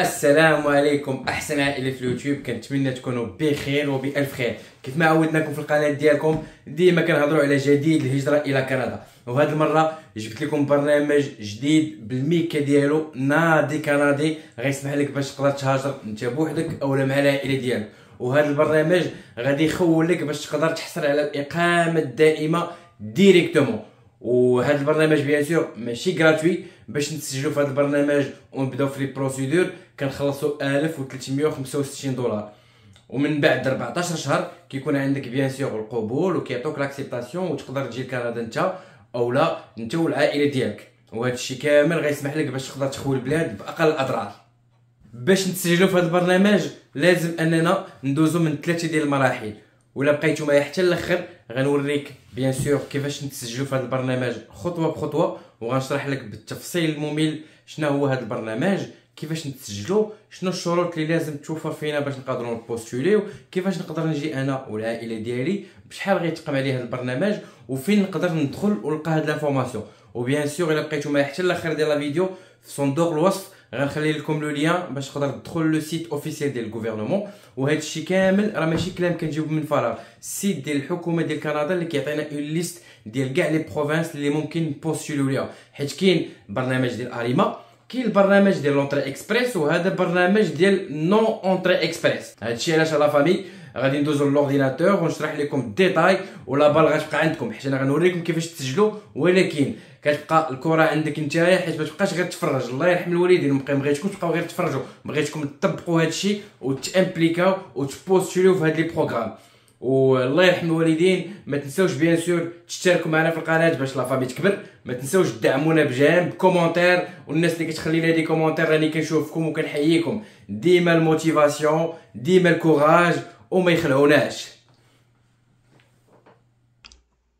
السلام عليكم احسن عائله في اليوتيوب كنتمنى تكونوا بخير وبالف خير كيف ما عودناكم في القناه ديالكم ديما كنهضروا على جديد الهجره الى كندا وهذه المره جبت لكم برنامج جديد بالميكا ديالو نادي كندي غيسمح لك باش تقدر تهاجر انت بوحدك او مع العائله ديالك وهذا البرنامج غادي يخول لك باش تقدر تحصل على الاقامه الدائمه ديريكتومون وهذا البرنامج بيان سور ماشي غراتوي باش نسجلوا في هذا البرنامج ونبداو في لي بروسيدور كنخلصوا 1365 دولار ومن بعد 14 شهر كيكون عندك بيان سور القبول وكيعطوك لاكسيبتاسيون وتقدر تجي لكندا انت اولا انت والعائله ديالك وهذا الشيء كامل غيسمح لك باش تقدر تخوي البلاد باقل الاضرار باش نتسجلوا في هذا البرنامج لازم اننا ندوزو من ثلاثه ديال المراحل ولا بقيتو معايا حتى الاخر غنوريك بيان سور كيفاش نتسجلوا في هذا البرنامج خطوه بخطوه وغنشرح لك بالتفصيل الممل شنو هو هذا البرنامج كيفاش نتسجلوا شنو الشروط اللي لازم توفر فينا باش نقدروا نبوستوليو كيفاش نقدر نجي انا والعائله ديالي بشحال غيتقام عليه هذا البرنامج وفين نقدر ندخل ونلقى هاد لافورماسيون وبيان سور الا بقيتو معايا حتى الاخر ديال لا فيديو في صندوق الوصف غنخلي لكم لو ليان باش تقدر تدخل لو سيت اوفيسيال ديال الغوفرنمون وهذا الشيء كامل راه ماشي كلام كنجيبو من فراغ السيت ديال الحكومه ديال كندا اللي كيعطينا اون ليست ديال كاع لي بروفانس اللي ممكن بوستوليو ليها حيت كاين برنامج ديال اريما كاين البرنامج ديال لونتري اكسبريس وهذا برنامج ديال نون اونتري اكسبريس هادشي علاش لا فامي غادي ندوزو لورديناتور ونشرح لكم الديتاي ولا بال غتبقى عندكم حيت انا غنوريكم كيفاش تسجلوا ولكن كتبقى الكره عندك نتايا حيت ما تبقاش غير تفرج الله يرحم الوالدين ما بغيتكم تبقاو غير تفرجوا بغيتكم تطبقوا هذا الشيء وتامبليكاو وتبوستوليو في هاد لي بروغرام والله يرحم الوالدين ما تنساوش بيان سور تشتركوا معنا في القناه باش لافامي تكبر ما تنساوش تدعمونا بجانب كومونتير والناس اللي كتخلي لنا دي كومونتير راني كنشوفكم وكنحييكم ديما الموتيفاسيون ديما الكوراج وما يخلعوناش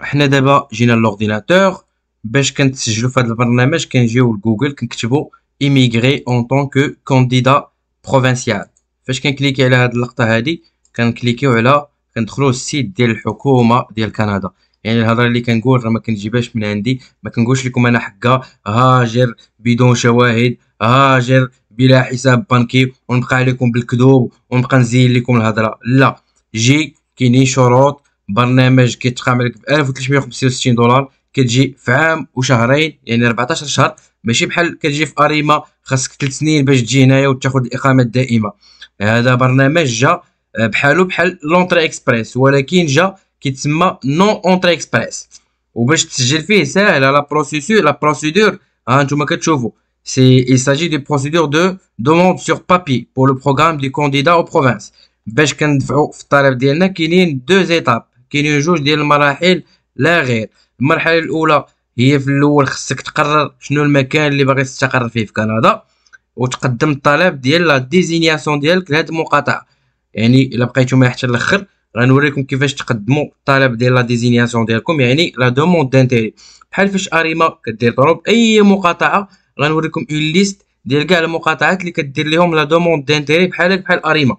حنا دابا جينا لورديناتور باش كنتسجلوا في هذا البرنامج كنجيو لجوجل كنكتبوا ايميغري اون طون كو كانديدا بروفينسيال فاش كنكليكي على هاد اللقطه هادي كنكليكيو على كندخلوا السيت ديال الحكومه ديال كندا يعني الهضره اللي كنقول راه ما كنجيبهاش من عندي ما كنقولش لكم انا حقا هاجر بدون شواهد هاجر بلا حساب بنكي ونبقى عليكم بالكذوب ونبقى نزين لكم الهضره لا جي كاينين شروط برنامج كيتقام عليك ب 1365 دولار كتجي في عام وشهرين يعني 14 شهر ماشي بحال كتجي في اريما خاصك 3 سنين باش تجي هنايا وتاخذ الاقامه الدائمه هذا برنامج جا آه، بحالو بحال لونتري اكسبريس ولكن جا كيتسمى نون اونتري اكسبريس وباش تسجل فيه ساهل لا بروسيسور لا بروسيدور ها انتم كتشوفوا il s'agit des procédures de demande sur papier pour le programme des candidats aux provinces باش كندفعوا في الطلب ديالنا كاينين دو زيتاب كاينين جوج ديال المراحل لا غير المرحله الاولى هي في الاول خصك تقرر شنو المكان اللي باغي تستقر فيه في كندا وتقدم الطلب ديال لا ديزينياسيون ديالك لهاد المقاطعه يعني الا بقيتو معايا حتى الاخر غنوريكم كيفاش تقدموا الطلب ديال لا ديزينياسيون ديالكم يعني لا دوموند دانتيري بحال فاش اريما كدير طلب اي مقاطعه غنوريكم اون ليست ديال كاع المقاطعات اللي كدير لهم لا دوموند دانتيري بحالك بحال اريما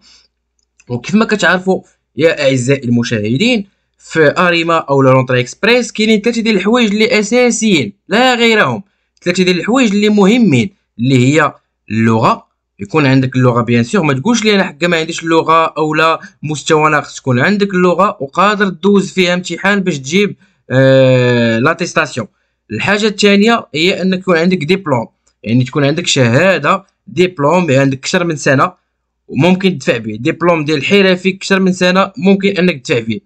وكيف ما كتعرفوا يا اعزائي المشاهدين في اريما او لونتر اكسبريس كاينين ثلاثه ديال الحوايج اللي اساسيين لا غيرهم ثلاثه ديال الحوايج اللي مهمين اللي هي اللغه يكون عندك اللغه بيان سيغ ما تقولش لي انا حكا ما عنديش اللغه لا مستوى ناقص تكون عندك اللغه وقادر دوز فيها امتحان باش تجيب آه لاتيستاسيون الحاجه الثانيه هي انك يكون عندك ديبلوم يعني تكون عندك شهاده ديبلوم يعني عندك اكثر من سنه وممكن تدفع به ديبلوم ديال الحرفي اكثر من سنه ممكن انك تدفع به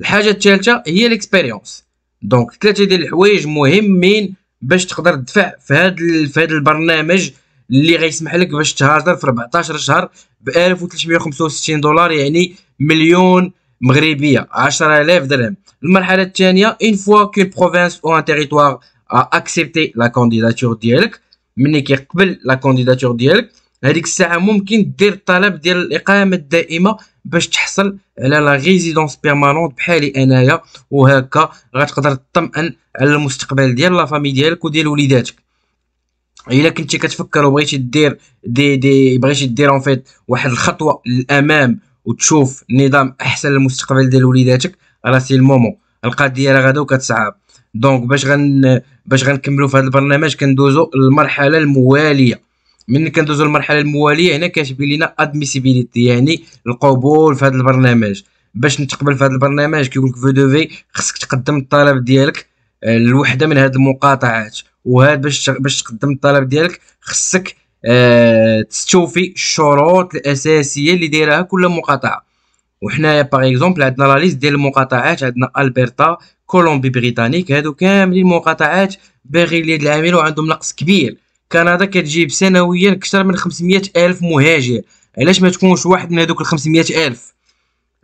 الحاجه الثالثه هي الاكسبيريونس دونك ثلاثه ديال الحوايج مهمين باش تقدر تدفع في هذا في هذا البرنامج اللي غيسمح لك باش تهاجر في 14 شهر ب 1365 دولار يعني مليون مغربيه 10000 درهم المرحله الثانيه اون فوا كو بروفانس او ان تيريتوار اكسبتي لا كانديداتور ديالك ملي كيقبل لا كانديداتور ديالك هذيك الساعه ممكن دير الطلب ديال الاقامه الدائمه باش تحصل على لا ريزيدونس بيرمانونت بحالي انايا وهكا غتقدر تطمئن على المستقبل ديال لا فامي ديالك وديال وليداتك الا كنتي كتفكر وبغيتي دير دي دي بغيتي دير اون فيت واحد الخطوه للامام وتشوف نظام احسن للمستقبل ديال وليداتك راه سي المومون القضيه راه غدا وكتصعب دونك باش غن باش غنكملوا في هذا البرنامج كندوزو للمرحله المواليه ملي كندوزو للمرحله المواليه هنا كتبين لنا ادميسيبيليتي يعني القبول في هذا البرنامج باش نتقبل في هذا البرنامج كيقول لك فو خصك تقدم الطلب ديالك آه، لوحده من هذه المقاطعات وهاد باش باش تقدم الطلب ديالك خصك آه، تستوفي الشروط الاساسيه اللي دايرها كل مقاطعه وحنايا باغ اكزومبل عندنا لا ليست ديال المقاطعات عندنا البرتا كولومبي بريطانيك هادو كاملين مقاطعات باغي اليد العامله وعندهم نقص كبير كندا كتجيب سنويا اكثر من 500 الف مهاجر علاش ما تكونش واحد من هذوك ال 500 الف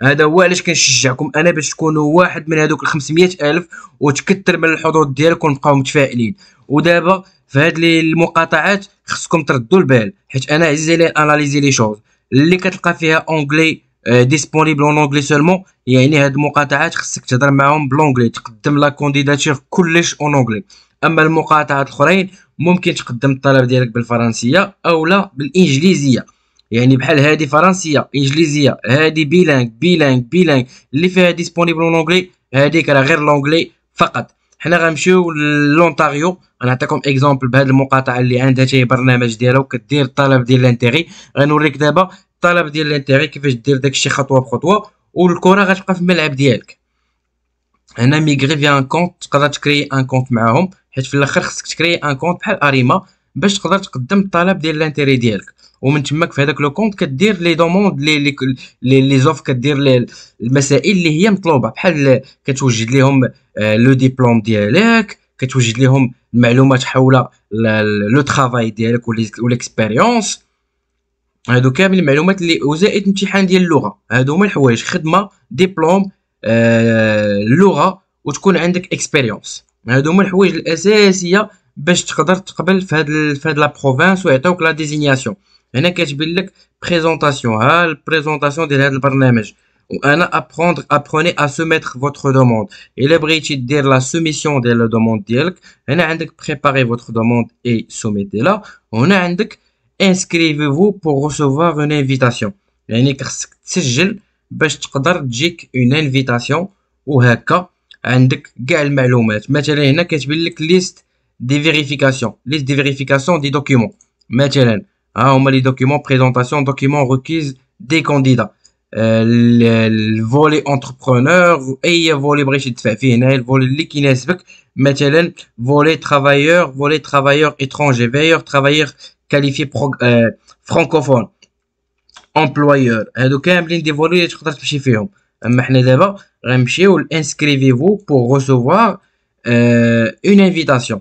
هذا هو علاش كنشجعكم انا باش تكونوا واحد من هذوك ال 500 الف وتكثر من الحظوظ ديالكم ونبقاو متفائلين ودابا فهاد المقاطعات خصكم تردوا البال حيت انا عزيز عليا اناليزي لي شوز اللي كتلقى فيها اونغلي ديسپونبل اون اونغلي سولمون يعني هاد المقاطعات خصك تهضر معاهم بلونغلي تقدم لا كونديداتير كلش اون اونغلي اما المقاطعات الاخرين ممكن تقدم الطلب ديالك بالفرنسيه او لا بالانجليزيه يعني بحال هادي فرنسيه انجليزيه هادي بيلانغ بيلانغ بيلانغ اللي فيها ديسپونبل اون اونغلي هاديك راه غير لونغلي فقط حنا غنمشيو لونتاريو غنعطيكم اكزومبل بهاد المقاطعه اللي عندها حتى برنامج ديالها وكدير الطلب ديال لانتيغي غنوريك دابا الطلب ديال لانتيغي كيفاش دير داكشي خطوه بخطوه والكره غتبقى في الملعب ديالك هنا ميغري فيا ان كونت تقدر تكري ان كونت معاهم حيت في الاخر خصك تكري ان كونت بحال اريما باش تقدر تقدم الطلب ديال لانتيري ديالك ومن تماك في هذاك لو كونت كدير لي دوموند لي لي لي زوف كدير المسائل اللي هي مطلوبه بحال كتوجد لهم آه، لو ديبلوم ديالك كتوجد لهم المعلومات حول لو طرافاي ديالك ليكسبيريونس هادو كامل المعلومات اللي وزائد امتحان ديال اللغه هادو هما الحوايج خدمه ديبلوم آه، اللغه وتكون عندك اكسبيريونس هادو هما الحوايج الاساسيه باش تقدر تقبل في هاد في هاد لا بروفانس ويعطيوك لا ديزينياسيون هنا كتبين لك présentation ها البريزونطاسيون ديال هذا apprendre apprenez à soumettre votre demande بغيتي دير لا سوميسيون ديال ديالك هنا préparez votre demande et soumettez-la inscrivez-vous pour recevoir une invitation يعني خصك تسجل باش تقدر تجيك اون انفيتاسيون وهكا عندك كاع المعلومات مثلا هنا Hein, on met les documents, présentation, documents requises des candidats. Euh, le volet entrepreneur et le volet brèche le volet liquinesbek مثلا volet travailleur volet travailleur étranger veilleur travailleur qualifié euh, francophone employeur hein, Un هادو كاملين دي فولي اللي تقدر تمشي فيهم اما حنا دابا inscrivez-vous pour recevoir euh, une invitation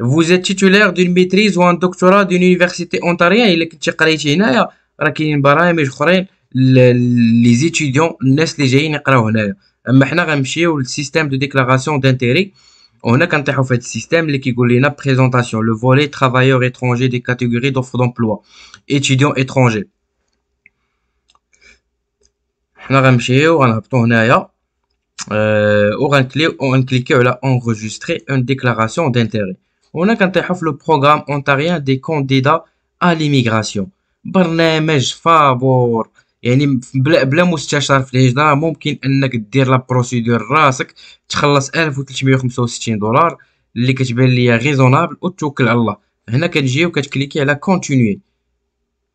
vous êtes titulaire d'une maîtrise ou un doctorat d'une université ontarienne il je les étudiants n'est les jeunes à ont Maintenant, mais nous le système de déclaration d'intérêt on a quand fait le système qui dit la présentation le volet travailleurs étrangers des catégories d'offres d'emploi étudiants étrangers on va cliquer sur enregistrer une déclaration d'intérêt. هنا كنطيحو في لو بروغرام اونتاريان دي كونديدا ا ليميغراسيون برنامج فابور يعني بلا بلا مستشار في الهجره ممكن انك دير لا بروسيدور راسك تخلص 1365 دولار اللي كتبان ليا ريزونابل وتوكل على الله هنا كتجي وكتكليكي على كونتينيي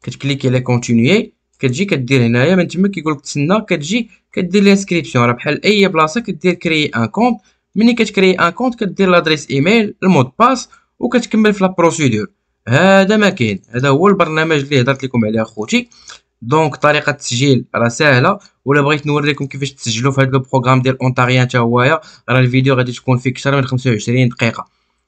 كتكليكي على كونتينيي كتجي كدير هنايا من تما كيقولك تسنى كتجي كدير لانسكريبسيون راه بحال اي بلاصه كدير كري ان كونت ملي كتكري ان كونت كدير لادريس ايميل المود باس وكتكمل في لا بروسيدور هذا ما كاين هذا هو البرنامج اللي هضرت لكم عليه اخوتي دونك طريقه التسجيل راه سهله ولا بغيت نوريكم كيفاش تسجلوا في هذا بروغرام ديال اونتاريان حتى هويا راه الفيديو غادي تكون فيه اكثر من 25 دقيقه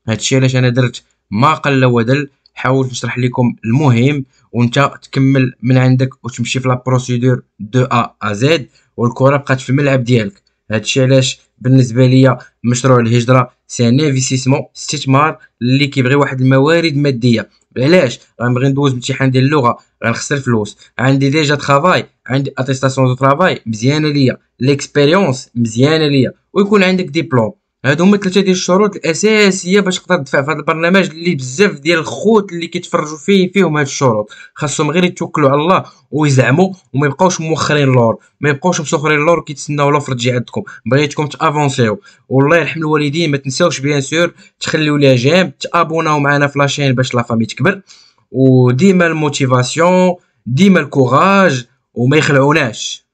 هادشي علاش انا درت ما قل ودل حاولت نشرح لكم المهم وانت تكمل من عندك وتمشي في لا بروسيدور دو ا ا زد والكره بقات في الملعب ديالك هادشي علاش بالنسبه ليا مشروع الهجره سي ان انفيستيسمون استثمار اللي كيبغي واحد الموارد ماديه علاش غنبغي ندوز امتحان ديال اللغه غنخسر فلوس عندي ديجا طرافاي عندي اتيستاسيون دو طرافاي مزيانه ليا ليكسبيريونس مزيانه ليا ويكون عندك ديبلوم هادو هما ثلاثه ديال الشروط الاساسيه باش تقدر تدفع في هذا البرنامج اللي بزاف ديال الخوت اللي كيتفرجوا فيه فيهم هاد الشروط خاصهم غير يتوكلوا على الله ويزعموا وما يبقاوش موخرين لور ما يبقاوش مسخرين لور كيتسناو لوفر تجي عندكم بغيتكم تافونسيو والله يرحم الوالدين ما تنساوش بيان سور تخليو ليها جيم تابوناو معنا في لاشين باش لا فامي تكبر وديما الموتيفاسيون ديما الكوراج وما يخلعوناش